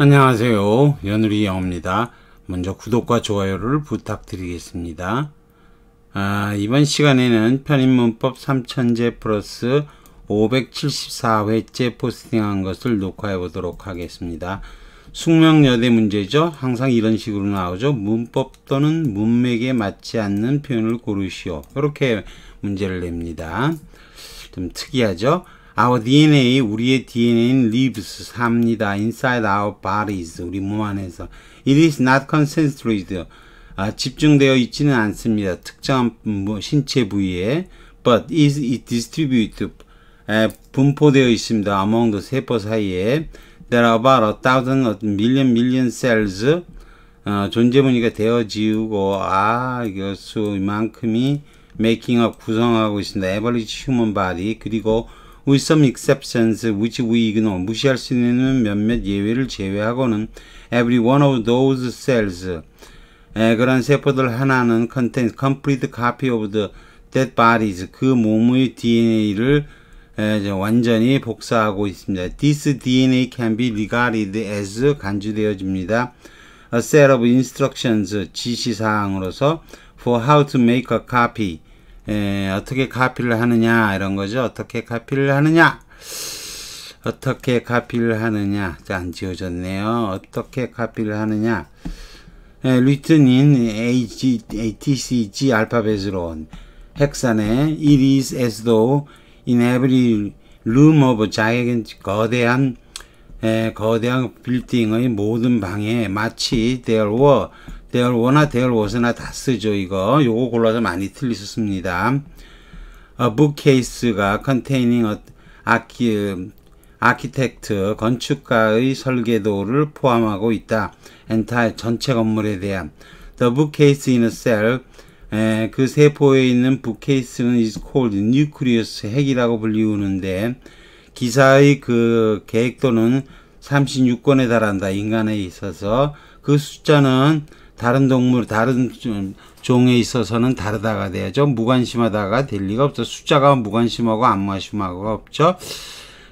안녕하세요. 연우리 영어입니다. 먼저 구독과 좋아요를 부탁드리겠습니다. 아, 이번 시간에는 편입문법 3천제 플러스 574회째 포스팅한 것을 녹화해 보도록 하겠습니다. 숙명여대 문제죠. 항상 이런 식으로 나오죠. 문법 또는 문맥에 맞지 않는 표현을 고르시오. 이렇게 문제를 냅니다. 좀 특이하죠. Our DNA, 우리의 DNA는 lives, 삽니다. Inside our bodies, 우리 몸 안에서. It is not concentrated, 아, 집중되어 있지는 않습니다. 특정한 뭐, 신체 부위에. But is it distributed, 에, 분포되어 있습니다. among the 세포 사이에. There are about a thousand, a million, million cells. 어, 존재분이가 되어 지우고, 아, 이거 수만큼이 making up, 구성하고 있습니다. average human body. 그리고 with some exceptions which we ignore 무시할 수 있는 몇몇 예외를 제외하고는 every one of those cells 에, 그런 세포들 하나는 contains complete copy of the dead bodies 그 몸의 DNA를 에, 완전히 복사하고 있습니다. This DNA can be regarded as 간주되어집니다. A set of instructions 지시사항으로서 for how to make a copy 에, 예, 어떻게 카피를 하느냐 이런 거죠. 어떻게 카피를 하느냐 어떻게 카피를 하느냐 안 지워졌네요. 어떻게 카피를 하느냐 에, w r i AG, ATCG 알파벳으로 핵산에 it is as though in every room of giant 거대한 에, 예, 거대한 빌딩의 모든 방에 마치 there were 대열 1화 대열 5나 세다 쓰죠 이거 요거 골라서 많이 틀리셨습니다 어, 북케이스가 컨테이닝 아키 아키텍트 건축가의 설계도를 포함하고 있다 엔타의 전체 건물에 대한 The bookcase in a cell 에, 그 세포에 있는 북케이스는 is called nucleus 핵이라고 불리우는데 기사의 그 계획도는 3 6권에 달한다 인간에 있어서 그 숫자는 다른 동물, 다른 종에 있어서는 다르다가 돼야죠. 무관심하다가 될 리가 없어 숫자가 무관심하고 안무심하고 없죠.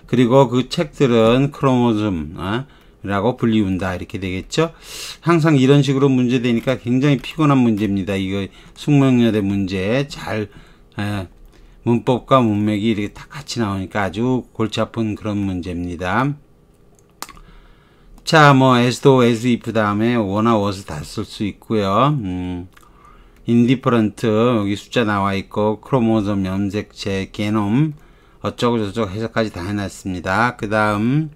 그리고 그 책들은 크로모즘이라고 불리운다. 이렇게 되겠죠. 항상 이런 식으로 문제 되니까 굉장히 피곤한 문제입니다. 이거 숙명여대 문제 잘 에, 문법과 문맥이 이렇게 다 같이 나오니까 아주 골치 아픈 그런 문제입니다. 자, 뭐 a s do as if 다음에 워나 워스 다쓸 수 있고요. 음. 인디퍼런트 여기 숫자 나와 있고 크로모섬 염색체 게놈 어쩌고 저쩌고 해석까지 다 해놨습니다. 그 다음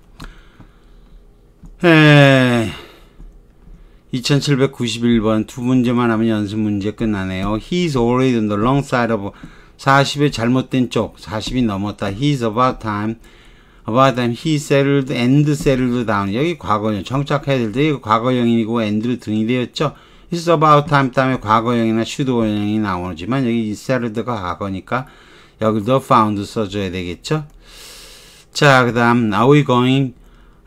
2791번 두 문제만 하면 연습 문제 끝나네요. He's already on the wrong side of 40의 잘못된 쪽 40이 넘었다. He's about time About them, he settled and settled down. 여기 과거형, 정착해야 될때 과거형이고 and로 등이 되었죠. It's about time 다음에 과거형이나 should형이 나오지만 여기 settled가 과거니까 여기 the found 써줘야 되겠죠. 자, 그 다음 are we going,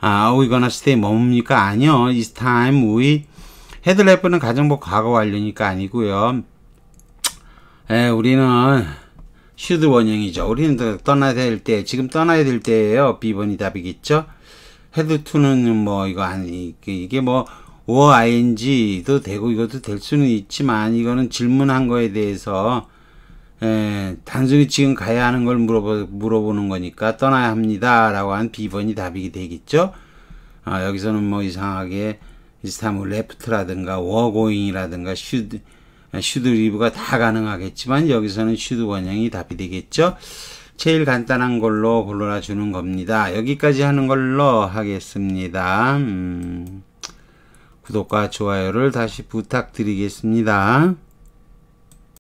are we gonna stay 뭡니까? 아니요. It's time we 헤드래프는 가정법 과거 완료니까 아니고요. 에, 우리는 슈드 원형이죠. 우리는 또 떠나야 될 때, 지금 떠나야 될 때예요. B번이 답이겠죠. 헤드 투는뭐 이거 아니 이게 뭐 or ing도 되고 이것도 될 수는 있지만 이거는 질문한 거에 대해서 에, 예, 단순히 지금 가야 하는 걸 물어보, 물어보는 거니까 떠나야 합니다 라고 한 B번이 답이 되겠죠 아, 여기서는 뭐 이상하게 이스타무 레프트라든가 워고잉이라든가 슈드 예, 슈드 리브가 다 가능하겠지만 여기서는 슈드 원형이 답이 되겠죠. 제일 간단한 걸로 골라 주는 겁니다. 여기까지 하는 걸로 하겠습니다. 음, 구독과 좋아요를 다시 부탁드리겠습니다.